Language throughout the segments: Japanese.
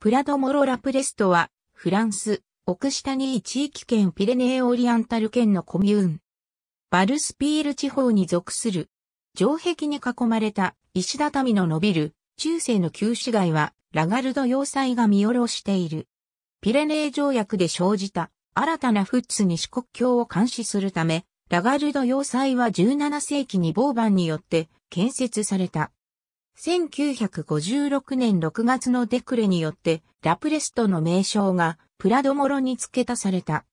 プラドモロラプレストは、フランス、オクシタニー地域圏ピレネーオリアンタル圏のコミューン。バルスピール地方に属する。城壁に囲まれた石畳の伸びる中世の旧市街はラガルド要塞が見下ろしている。ピレネー条約で生じた新たなフッツに四国境を監視するため、ラガルド要塞は17世紀にボーバンによって建設された。1956年6月のデクレによって、ラプレストの名称がプラドモロに付け足された。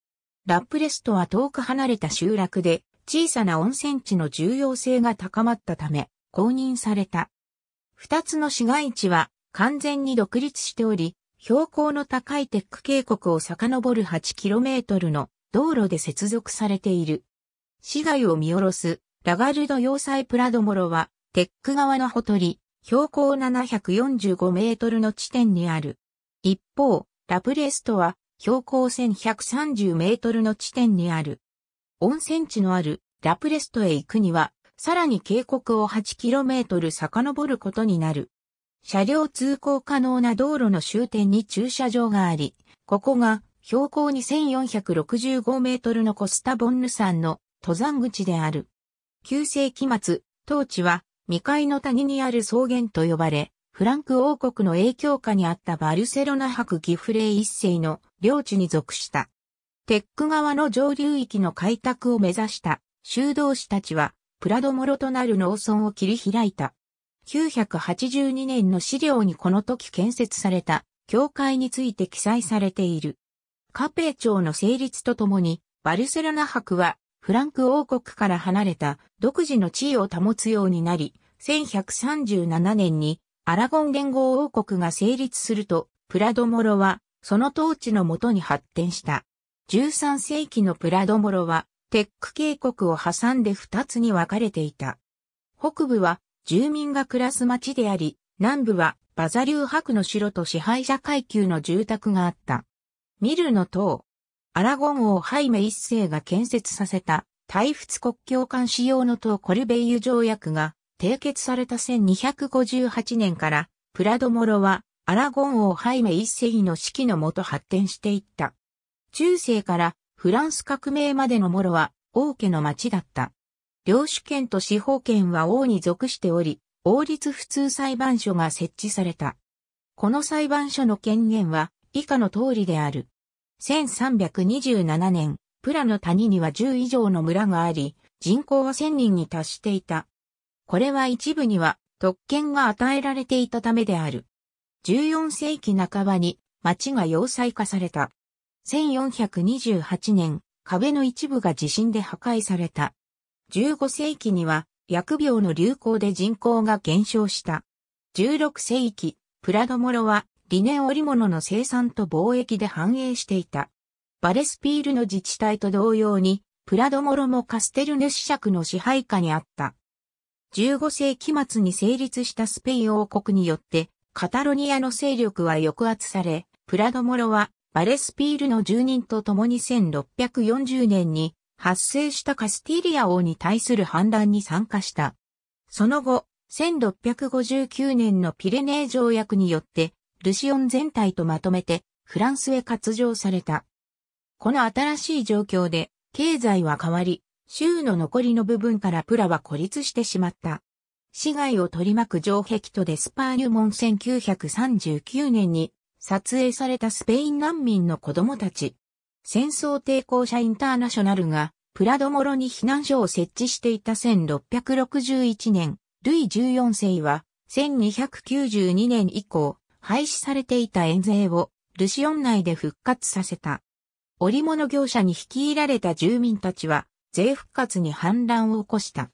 ラプレストは遠く離れた集落で、小さな温泉地の重要性が高まったため、公認された。二つの市街地は完全に独立しており、標高の高いテック渓谷を遡る 8km の道路で接続されている。市街を見下ろすラガルド要塞プラドモロは、テック側のほとり、標高745メートルの地点にある。一方、ラプレストは標高1130メートルの地点にある。温泉地のあるラプレストへ行くには、さらに渓谷を8トル遡ることになる。車両通行可能な道路の終点に駐車場があり、ここが標高2465メートルのコスタボンヌ山の登山口である。9世紀末、当地は未開の谷にある草原と呼ばれ、フランク王国の影響下にあったバルセロナ博ギフレイ一世の領地に属した。テック川の上流域の開拓を目指した修道士たちは、プラドモロとなる農村を切り開いた。982年の資料にこの時建設された教会について記載されている。カペー町の成立とともに、バルセロナ博はフランク王国から離れた独自の地位を保つようになり、1137年にアラゴン連合王国が成立すると、プラドモロはその統治のもとに発展した。13世紀のプラドモロは、テック渓谷を挟んで2つに分かれていた。北部は住民が暮らす町であり、南部はバザ流白の城と支配者階級の住宅があった。ミルの塔、アラゴン王ハイメ一世が建設させた、大仏国境間使用の党コルベイユ条約が締結された1258年から、プラドモロはアラゴン王ハイメ一世の指揮のもと発展していった。中世からフランス革命までのモロは王家の町だった。領主権と司法権は王に属しており、王立普通裁判所が設置された。この裁判所の権限は以下の通りである。1327年、プラの谷には10以上の村があり、人口は1000人に達していた。これは一部には特権が与えられていたためである。14世紀半ばに町が要塞化された。1428年、壁の一部が地震で破壊された。15世紀には薬病の流行で人口が減少した。16世紀、プラドモロはリネン織物の生産と貿易で繁栄していた。バレスピールの自治体と同様に、プラドモロもカステルネ子爵の支配下にあった。15世紀末に成立したスペイン王国によって、カタロニアの勢力は抑圧され、プラドモロはバレスピールの住人と共に1640年に発生したカスティリア王に対する反乱に参加した。その後、1659年のピレネー条約によってルシオン全体とまとめて、フランスへ割譲された。この新しい状況で、経済は変わり、州の残りの部分からプラは孤立してしまった。市街を取り巻く城壁とデスパーニュモン1939年に撮影されたスペイン難民の子供たち。戦争抵抗者インターナショナルがプラドモロに避難所を設置していた1661年、ルイ14世は1292年以降、廃止されていた遠税をルシオン内で復活させた。織物業者に率いられた住民たちは税復活に反乱を起こした。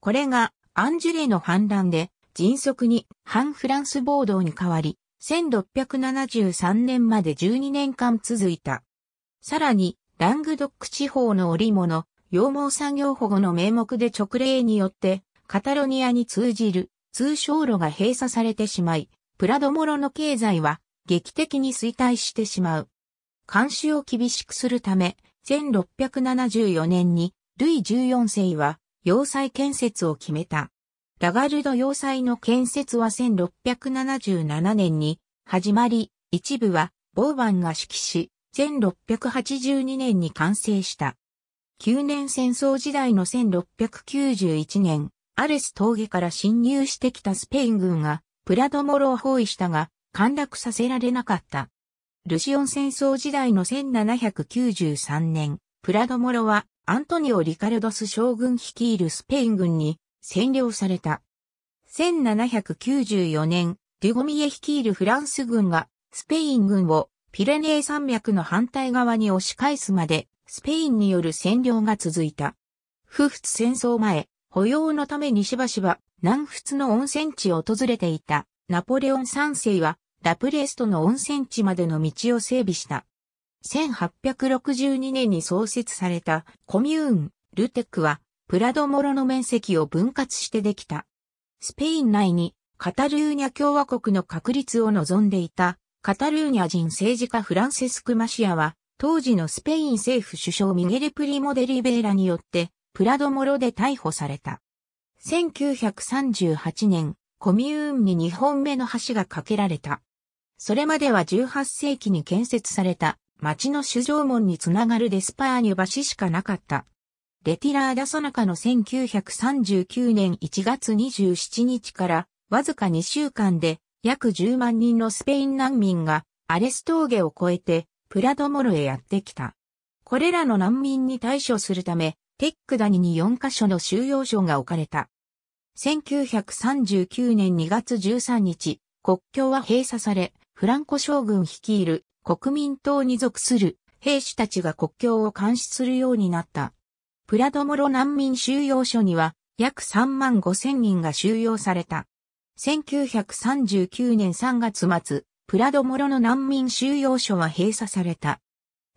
これがアンジュレの反乱で迅速に反フランス暴動に変わり、1673年まで12年間続いた。さらに、ラングドック地方の織物、羊毛産業保護の名目で直令によって、カタロニアに通じる通商路が閉鎖されてしまい、プラドモロの経済は劇的に衰退してしまう。監視を厳しくするため、1674年にルイ14世は要塞建設を決めた。ラガルド要塞の建設は1677年に始まり、一部はボーバンが指揮し、1682年に完成した。9年戦争時代の1691年、アレス峠から侵入してきたスペイン軍がプラドモロを包囲したが、陥落させられなかった。ルシオン戦争時代の1793年、プラドモロはアントニオ・リカルドス将軍率いるスペイン軍に占領された。1794年、デュゴミエ率いるフランス軍がスペイン軍をピレネー山脈の反対側に押し返すまでスペインによる占領が続いた。不仏戦争前、保養のためにしばしば南仏の温泉地を訪れていたナポレオン3世はラプレストの温泉地までの道を整備した。1862年に創設されたコミューン、ルテックはプラドモロの面積を分割してできた。スペイン内にカタルーニャ共和国の確立を望んでいたカタルーニャ人政治家フランセスク・マシアは当時のスペイン政府首相ミゲル・プリモデ・リベーラによってプラドモロで逮捕された。1938年、コミューンに2本目の橋が架けられた。それまでは18世紀に建設された町の主城門につながるデスパーニュ橋しかなかった。レティラーダ・ソナカの1939年1月27日からわずか2週間で約10万人のスペイン難民がアレス峠を越えてプラドモロへやってきた。これらの難民に対処するため、テックダニに4カ所の収容所が置かれた。1939年2月13日、国境は閉鎖され、フランコ将軍率いる国民党に属する兵士たちが国境を監視するようになった。プラドモロ難民収容所には約3万5千人が収容された。1939年3月末、プラドモロの難民収容所は閉鎖された。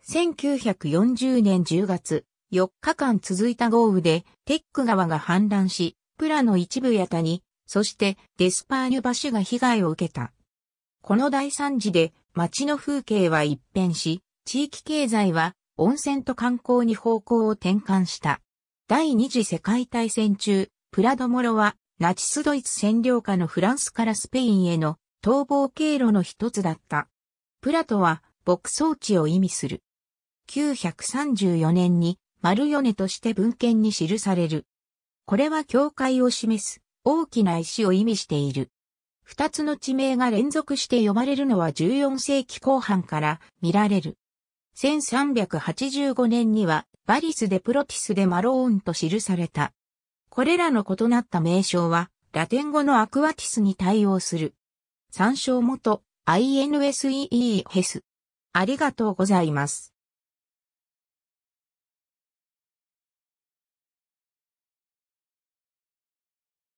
1940年10月、4日間続いた豪雨でテック川が氾濫し、プラの一部や谷、そしてデスパーニュ橋が被害を受けた。この大惨事で町の風景は一変し、地域経済は温泉と観光に方向を転換した。第二次世界大戦中、プラドモロはナチスドイツ占領下のフランスからスペインへの逃亡経路の一つだった。プラとは牧草地を意味する。934年にマルヨネとして文献に記される。これは境界を示す大きな石を意味している。二つの地名が連続して呼ばれるのは14世紀後半から見られる。1385年にはバリスでプロティスでマローンと記された。これらの異なった名称はラテン語のアクアティスに対応する。参照元 INSEE ヘス。ありがとうございます。